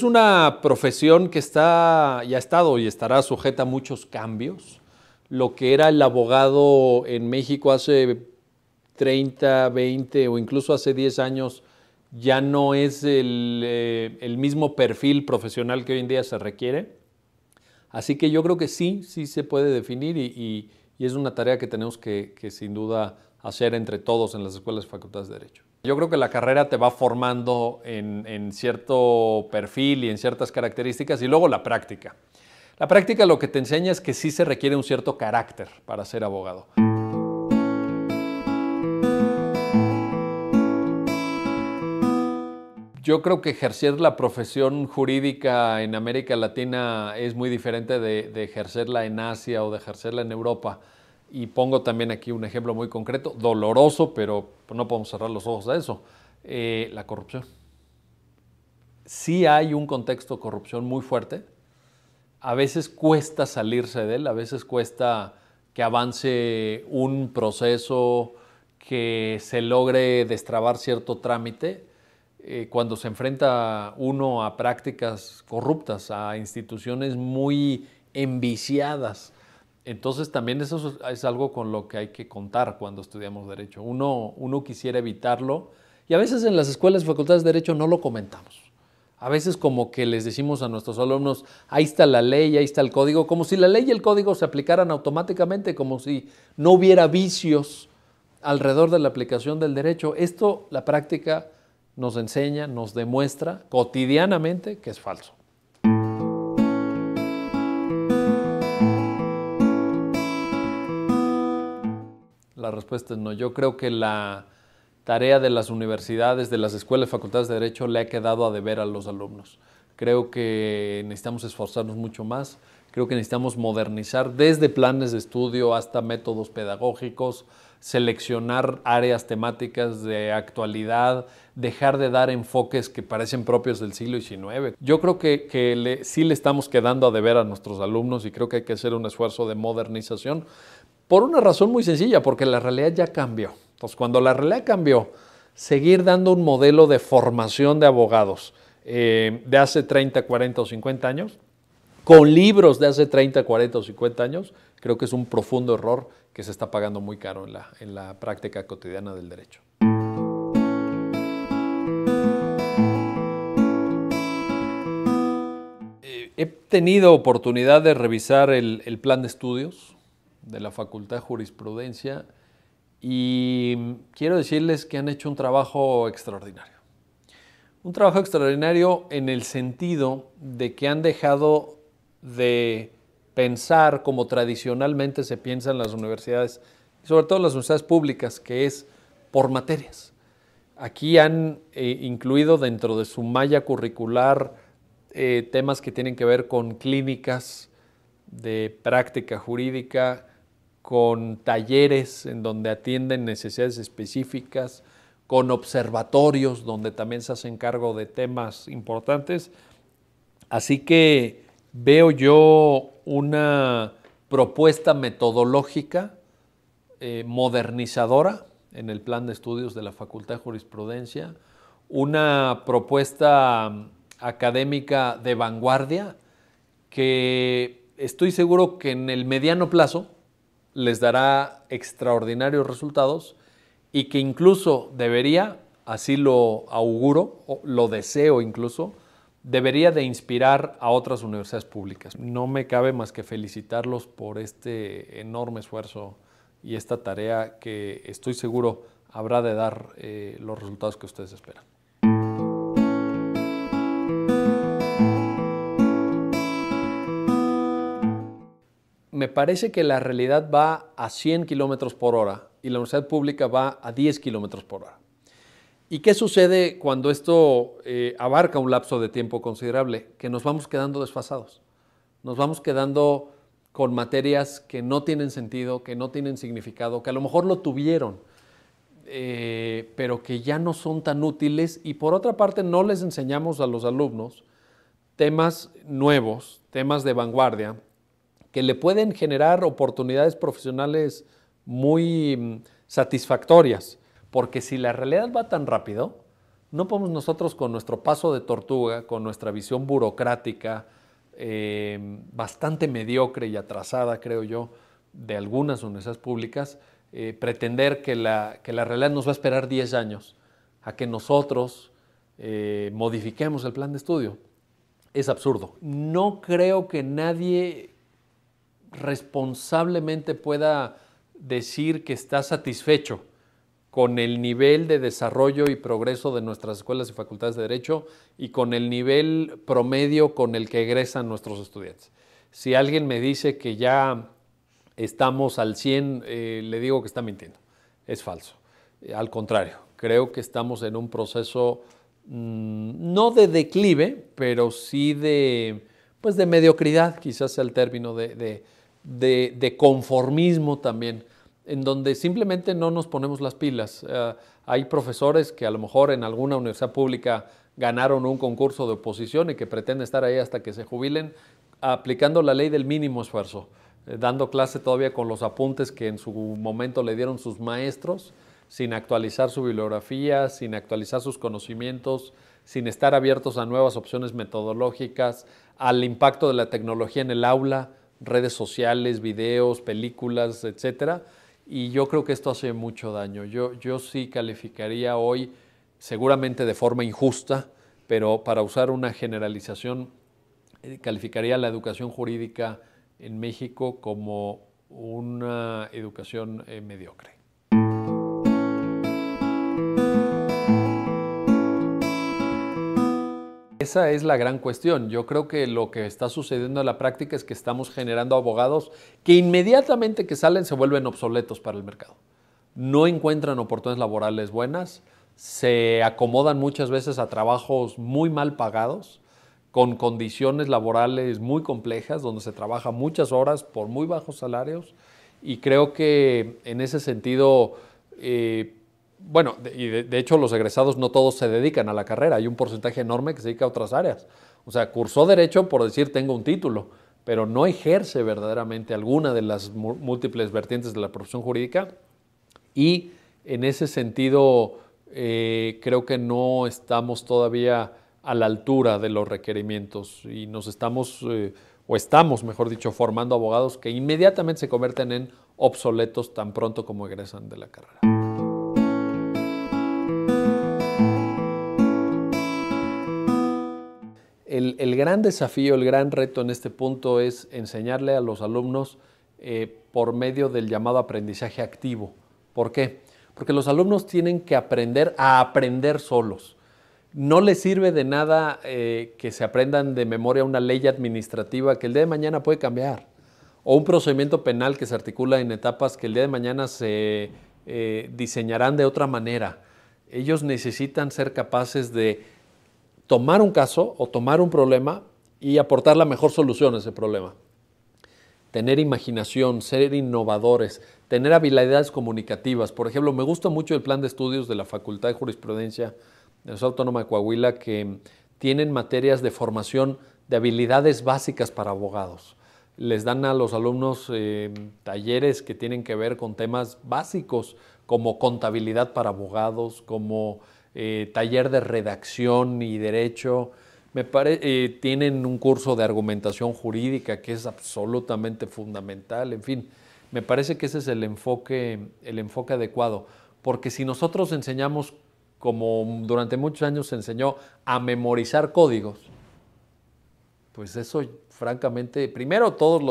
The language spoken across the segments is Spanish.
Es una profesión que está, ya ha estado y estará sujeta a muchos cambios. Lo que era el abogado en México hace 30, 20 o incluso hace 10 años ya no es eh, el, mismo perfil profesional que hoy en día se requiere. Así que yo creo que sí, sí se puede definir y, es una tarea que tenemos que, que sin duda hacer entre todos en las escuelas y facultades de Derecho. Yo creo que la carrera te va formando en, cierto perfil y en ciertas características y luego la práctica. La práctica lo que te enseña es que sí se requiere un cierto carácter para ser abogado. Yo creo que ejercer la profesión jurídica en América Latina es muy diferente de ejercerla en Asia o de ejercerla en Europa. Y pongo también aquí un ejemplo muy concreto, doloroso, pero no podemos cerrar los ojos a eso, eh, la corrupción. Sí hay un contexto de corrupción muy fuerte. A veces cuesta salirse de él, a veces cuesta que avance un proceso, que se logre destrabar cierto trámite. Eh, cuando se enfrenta uno a prácticas corruptas, a instituciones muy enviciadas, entonces también eso es algo con lo que hay que contar cuando estudiamos derecho. Uno, quisiera evitarlo y a veces en las escuelas y facultades de derecho no lo comentamos. A veces como que les decimos a nuestros alumnos, ahí está la ley, ahí está el código, como si la ley y el código se aplicaran automáticamente, como si no hubiera vicios alrededor de la aplicación del derecho. Esto la práctica nos enseña, nos demuestra cotidianamente que es falso. respuesta no. Yo creo que la tarea de las universidades, de las escuelas y facultades de Derecho le ha quedado a deber a los alumnos. Creo que necesitamos esforzarnos mucho más, creo que necesitamos modernizar desde planes de estudio hasta métodos pedagógicos, seleccionar áreas temáticas de actualidad, dejar de dar enfoques que parecen propios del siglo XIX. Yo creo que, si sí le estamos quedando a deber a nuestros alumnos y creo que hay que hacer un esfuerzo de modernización. Por una razón muy sencilla, porque la realidad ya cambió. Entonces, cuando la realidad cambió, seguir dando un modelo de formación de abogados eh, de hace 30, 40 o 50 años, con libros de hace 30, 40 o 50 años, creo que es un profundo error que se está pagando muy caro en la, práctica cotidiana del derecho. Eh, he tenido oportunidad de revisar el plan de estudios de la Facultad de Jurisprudencia y quiero decirles que han hecho un trabajo extraordinario. Un trabajo extraordinario en el sentido de que han dejado de pensar como tradicionalmente se piensa en las universidades, sobre todo en las universidades públicas, que es por materias. Aquí han eh, incluido dentro de su malla curricular eh, temas que tienen que ver con clínicas de práctica jurídica, con talleres en donde atienden necesidades específicas, con observatorios donde también se hacen cargo de temas importantes. Así que veo yo una propuesta metodológica eh, modernizadora en el plan de estudios de la Facultad de Jurisprudencia, una propuesta mm, académica de vanguardia que estoy seguro que en el mediano plazo les dará extraordinarios resultados y que incluso debería, así lo auguro, o lo deseo incluso, debería de inspirar a otras universidades públicas. No me cabe más que felicitarlos por este enorme esfuerzo y esta tarea que estoy seguro habrá de dar eh, los resultados que ustedes esperan. me parece que la realidad va a 100 kilómetros por hora y la universidad pública va a 10 kilómetros por hora. ¿Y qué sucede cuando esto eh, abarca un lapso de tiempo considerable? Que nos vamos quedando desfasados. Nos vamos quedando con materias que no tienen sentido, que no tienen significado, que a lo mejor lo tuvieron, eh, pero que ya no son tan útiles. Y por otra parte, no les enseñamos a los alumnos temas nuevos, temas de vanguardia, que le pueden generar oportunidades profesionales muy mm, satisfactorias, porque si la realidad va tan rápido, no podemos nosotros con nuestro paso de tortuga, con nuestra visión burocrática, em, bastante mediocre y atrasada, creo yo, de algunas universidades públicas, eh, pretender que la, la realidad nos va a esperar 10 años a que nosotros eh, modifiquemos el plan de estudio. Es absurdo. No creo que nadie responsablemente pueda decir que está satisfecho con el nivel de desarrollo y progreso de nuestras escuelas y facultades de Derecho y con el nivel promedio con el que egresan nuestros estudiantes. Si alguien me dice que ya estamos al 100, eh, le digo que está mintiendo. Es falso. Eh, al contrario, creo que estamos en un proceso mm, no de declive, pero sí de, pues de mediocridad, quizás sea el término de de, conformismo también, en donde simplemente no nos ponemos las pilas. Eh, hay profesores que a lo mejor en alguna universidad pública ganaron un concurso de oposición y que pretenden estar ahí hasta que se jubilen, aplicando la ley del mínimo esfuerzo, eh, dando clase todavía con los apuntes que en su momento le dieron sus maestros, sin actualizar su bibliografía, sin actualizar sus conocimientos, sin estar abiertos a nuevas opciones metodológicas, al impacto de la tecnología en el aula redes sociales, videos, películas, etcétera. Y yo creo que esto hace mucho daño. Yo, yo sí calificaría hoy, seguramente de forma injusta, pero para usar una generalización, eh, calificaría la educación jurídica en México como una educación eh, mediocre. Esa es la gran cuestión. Yo creo que lo que está sucediendo en la práctica es que estamos generando abogados que inmediatamente que salen se vuelven obsoletos para el mercado. No encuentran oportunidades laborales buenas, se acomodan muchas veces a trabajos muy mal pagados, con condiciones laborales muy complejas, donde se trabaja muchas horas por muy bajos salarios. Y creo que en ese sentido... Eh, bueno, y de, hecho los egresados no todos se dedican a la carrera, hay un porcentaje enorme que se dedica a otras áreas. O sea, cursó derecho por decir tengo un título, pero no ejerce verdaderamente alguna de las múltiples vertientes de la profesión jurídica y en ese sentido eh, creo que no estamos todavía a la altura de los requerimientos y nos estamos, eh, o estamos, mejor dicho, formando abogados que inmediatamente se convierten en obsoletos tan pronto como egresan de la carrera. el, gran desafío, el gran reto en este punto es enseñarle a los alumnos eh, por medio del llamado aprendizaje activo. ¿Por qué? Porque los alumnos tienen que aprender a aprender solos. No les sirve de nada eh, que se aprendan de memoria una ley administrativa que el día de mañana puede cambiar, o un procedimiento penal que se articula en etapas que el día de mañana se eh, diseñarán de otra manera. Ellos necesitan ser capaces de tomar un caso o tomar un problema y aportar la mejor solución a ese problema. Tener imaginación, ser innovadores, tener habilidades comunicativas. Por ejemplo, me gusta mucho el plan de estudios de la Facultad de Jurisprudencia de la Autónoma de Coahuila que tienen materias de formación de habilidades básicas para abogados. Les dan a los alumnos eh, talleres que tienen que ver con temas básicos como contabilidad para abogados, como eh, taller de redacción y derecho. Me eh, tienen un curso de argumentación jurídica que es absolutamente fundamental. En fin, me parece que ese es el enfoque, el enfoque adecuado. Porque si nosotros enseñamos, como durante muchos años se enseñó, a memorizar códigos, pues eso, francamente, primero todos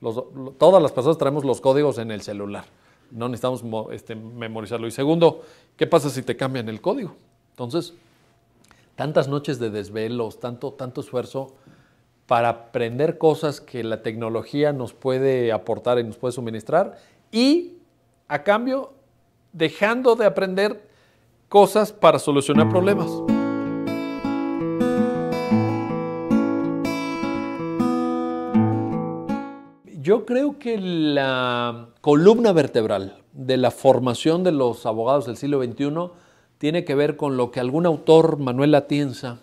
los, todas las personas traemos los códigos en el celular. No necesitamos este, memorizarlo. Y segundo, ¿qué pasa si te cambian el código? Entonces, tantas noches de desvelos, tanto, tanto esfuerzo para aprender cosas que la tecnología nos puede aportar y nos puede suministrar y a cambio dejando de aprender cosas para solucionar problemas. Yo creo que la columna vertebral de la formación de los abogados del siglo XXI tiene que ver con lo que algún autor, Manuel Atienza,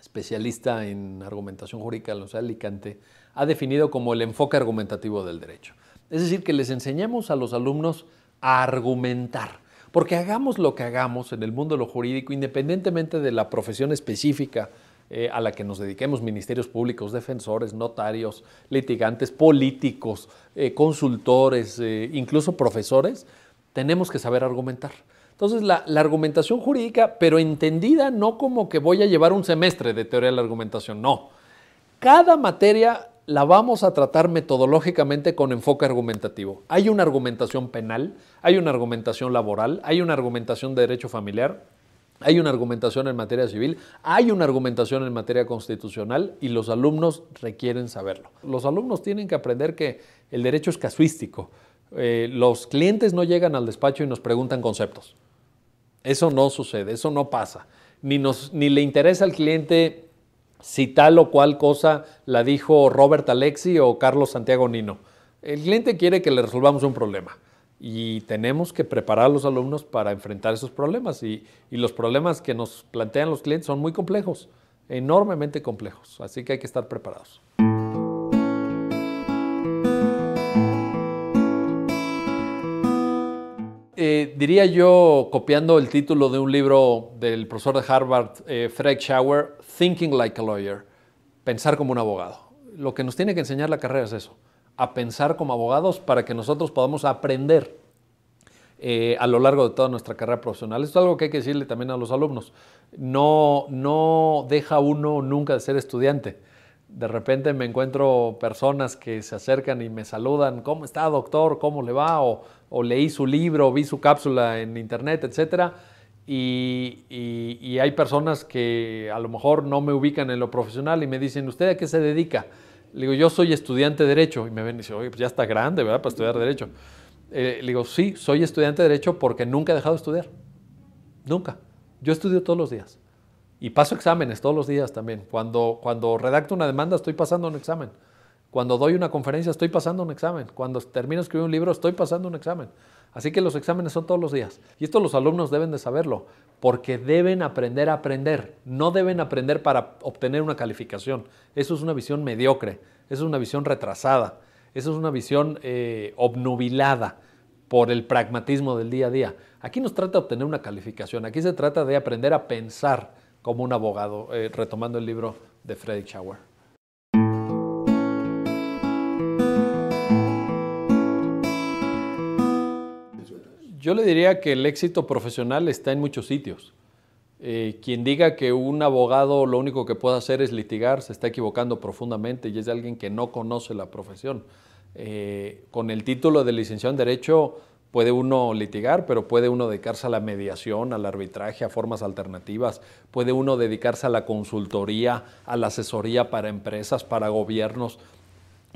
especialista en argumentación jurídica en los Alicante, ha definido como el enfoque argumentativo del derecho. Es decir, que les enseñamos a los alumnos a argumentar. Porque hagamos lo que hagamos en el mundo de lo jurídico, independientemente de la profesión específica eh, a la que nos dediquemos, ministerios públicos, defensores, notarios, litigantes, políticos, eh, consultores, eh, incluso profesores, tenemos que saber argumentar. Entonces, la, la, argumentación jurídica, pero entendida no como que voy a llevar un semestre de teoría de la argumentación, no. Cada materia la vamos a tratar metodológicamente con enfoque argumentativo. Hay una argumentación penal, hay una argumentación laboral, hay una argumentación de derecho familiar, hay una argumentación en materia civil, hay una argumentación en materia constitucional y los alumnos requieren saberlo. Los alumnos tienen que aprender que el derecho es casuístico. Eh, los clientes no llegan al despacho y nos preguntan conceptos. Eso no sucede, eso no pasa. ni le interesa al cliente si tal o cual cosa la dijo Robert Alexi o Carlos Santiago Nino. El cliente quiere que le resolvamos un problema y tenemos que preparar a los alumnos para enfrentar esos problemas. Y, los problemas que nos plantean los clientes son muy complejos, enormemente complejos, así que hay que estar preparados. Eh, diría yo, copiando el título de un libro del profesor de Harvard, eh, Fred Schauer, Thinking Like a Lawyer, Pensar como un abogado. Lo que nos tiene que enseñar la carrera es eso a pensar como abogados para que nosotros podamos aprender eh, a lo largo de toda nuestra carrera profesional. Esto es algo que hay que decirle también a los alumnos. No, no deja uno nunca de ser estudiante. De repente me encuentro personas que se acercan y me saludan, ¿cómo está doctor? ¿Cómo le va? O, leí su libro, vi su cápsula en internet, etcétera. y, hay personas que a lo mejor no me ubican en lo profesional y me dicen, ¿usted a qué se dedica? Le digo, yo soy estudiante de Derecho. Y me ven y dicen, oye, pues ya está grande, ¿verdad? Para estudiar Derecho. Eh, le digo, sí, soy estudiante de Derecho porque nunca he dejado de estudiar. Nunca. Yo estudio todos los días. Y paso exámenes todos los días también. Cuando, cuando redacto una demanda, estoy pasando un examen. Cuando doy una conferencia estoy pasando un examen. Cuando termino de escribir un libro estoy pasando un examen. Así que los exámenes son todos los días. Y esto los alumnos deben de saberlo, porque deben aprender a aprender. No deben aprender para obtener una calificación. Eso es una visión mediocre, eso es una visión retrasada, eso es una visión eh, obnubilada por el pragmatismo del día a día. Aquí nos trata de obtener una calificación, aquí se trata de aprender a pensar como un abogado, eh, retomando el libro de Freddy Schauer. Yo le diría que el éxito profesional está en muchos sitios. Eh, quien diga que un abogado lo único que puede hacer es litigar, se está equivocando profundamente y es de alguien que no conoce la profesión. Eh, con el título de licenciado en Derecho puede uno litigar, pero puede uno dedicarse a la mediación, al arbitraje, a formas alternativas, puede uno dedicarse a la consultoría, a la asesoría para empresas, para gobiernos.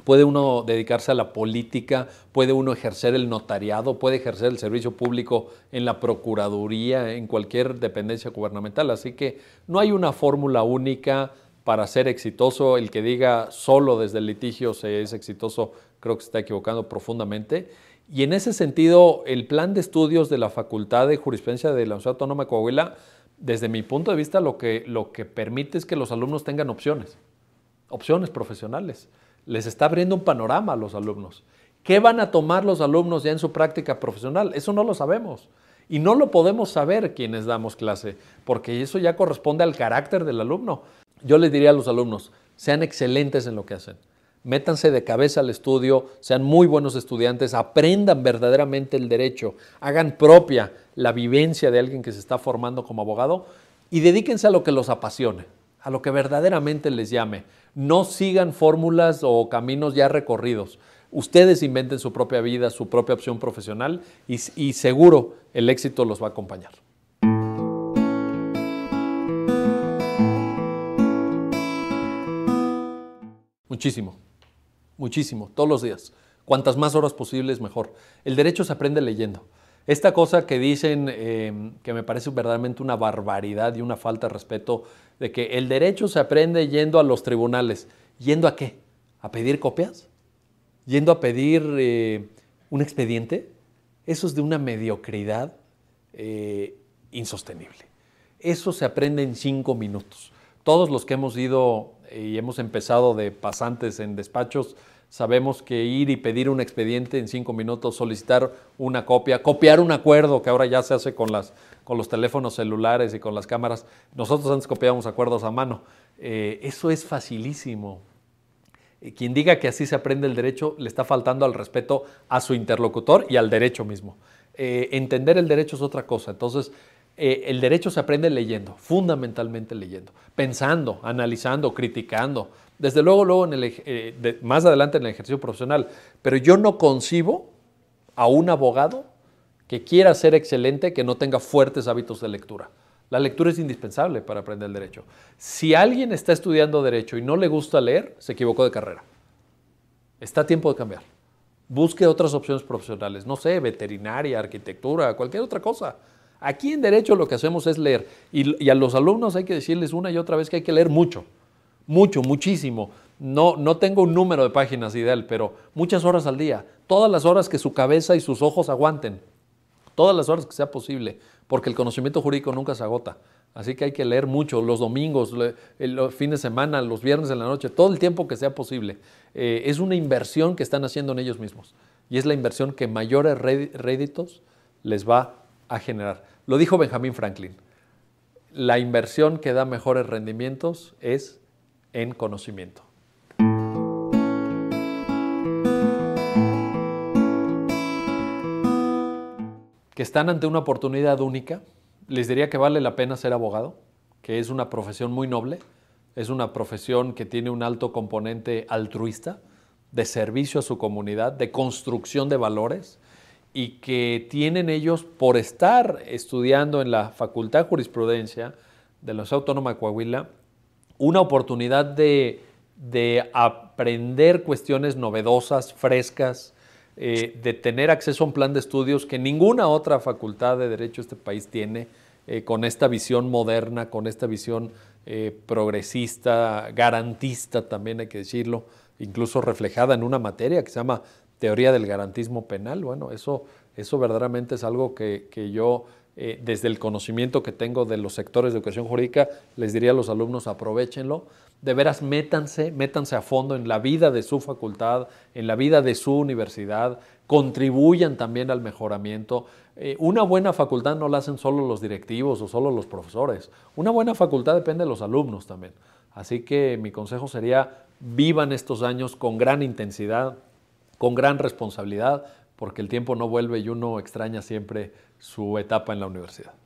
Puede uno dedicarse a la política, puede uno ejercer el notariado, puede ejercer el servicio público en la Procuraduría, en cualquier dependencia gubernamental. Así que no hay una fórmula única para ser exitoso. El que diga solo desde el litigio se es exitoso, creo que se está equivocando profundamente. Y en ese sentido, el plan de estudios de la Facultad de Jurisprudencia de la Universidad Autónoma de Coahuila, desde mi punto de vista, lo que, lo que permite es que los alumnos tengan opciones, opciones profesionales les está abriendo un panorama a los alumnos. ¿Qué van a tomar los alumnos ya en su práctica profesional? Eso no lo sabemos. Y no lo podemos saber quienes damos clase, porque eso ya corresponde al carácter del alumno. Yo les diría a los alumnos, sean excelentes en lo que hacen. Métanse de cabeza al estudio, sean muy buenos estudiantes, aprendan verdaderamente el derecho, hagan propia la vivencia de alguien que se está formando como abogado y dedíquense a lo que los apasione a lo que verdaderamente les llame. No sigan fórmulas o caminos ya recorridos. Ustedes inventen su propia vida, su propia opción profesional y, seguro el éxito los va a acompañar. Muchísimo, muchísimo, todos los días. Cuantas más horas posibles, mejor. El derecho se aprende leyendo. Esta cosa que dicen, em, que me parece verdaderamente una barbaridad y una falta de respeto, de que el derecho se aprende yendo a los tribunales. ¿Yendo a qué? ¿A pedir copias? ¿Yendo a pedir eh, un expediente? Eso es de una mediocridad eh, insostenible. Eso se aprende en cinco minutos. Todos los que hemos ido y hemos empezado de pasantes en despachos, Sabemos que ir y pedir un expediente en cinco minutos, solicitar una copia, copiar un acuerdo que ahora ya se hace con, los teléfonos celulares y con las cámaras. Nosotros antes copiábamos acuerdos a mano. Eh, eso es facilísimo. Eh, quien diga que así se aprende el derecho le está faltando al respeto a su interlocutor y al derecho mismo. Eh, entender el derecho es otra cosa. Entonces, el derecho se aprende leyendo, fundamentalmente leyendo, pensando, analizando, criticando. Desde luego, luego eh, más adelante en el ejercicio profesional. Pero yo no concibo a un abogado que quiera ser excelente que no tenga fuertes hábitos de lectura. La lectura es indispensable para aprender el derecho. Si alguien está estudiando derecho y no le gusta leer, se equivocó de carrera. Está tiempo de cambiar. Busque otras opciones profesionales, no sé, veterinaria, arquitectura, cualquier otra cosa. Aquí en derecho lo que hacemos es leer y a los alumnos hay que decirles una y otra vez que hay que leer mucho mucho, muchísimo. No, no tengo un número de páginas ideal, pero muchas horas al día, todas las horas que su cabeza y sus ojos aguanten, todas las horas que sea posible, porque el conocimiento jurídico nunca se agota. Así que hay que leer mucho, los domingos, el fin de semana, los viernes en la noche, todo el tiempo que sea posible. Eh, es una inversión que están haciendo en ellos mismos y es la inversión que mayores réditos les va a generar. Lo dijo Benjamin Franklin, la inversión que da mejores rendimientos es en conocimiento. Que están ante una oportunidad única, les diría que vale la pena ser abogado, que es una profesión muy noble, es una profesión que tiene un alto componente altruista, de servicio a su comunidad, de construcción de valores y que tienen ellos por estar estudiando en la Facultad de Jurisprudencia de la Autónoma de Coahuila una oportunidad de, aprender cuestiones novedosas, frescas, eh, de tener acceso a un plan de estudios que ninguna otra facultad de derecho de este país tiene, eh, con esta visión moderna, con esta visión eh, progresista, garantista también hay que decirlo, incluso reflejada en una materia que se llama teoría del garantismo penal. Bueno, eso, eso verdaderamente es algo que, que yo eh, desde el conocimiento que tengo de los sectores de educación jurídica, les diría a los alumnos, aprovechenlo, de veras métanse, métanse a fondo en la vida de su facultad, en la vida de su universidad, contribuyan también al mejoramiento. Eh, una buena facultad no la hacen solo los directivos o solo los profesores, una buena facultad depende de los alumnos también. Así que mi consejo sería, vivan estos años con gran intensidad, con gran responsabilidad, porque el tiempo no vuelve y uno extraña siempre su etapa en la universidad.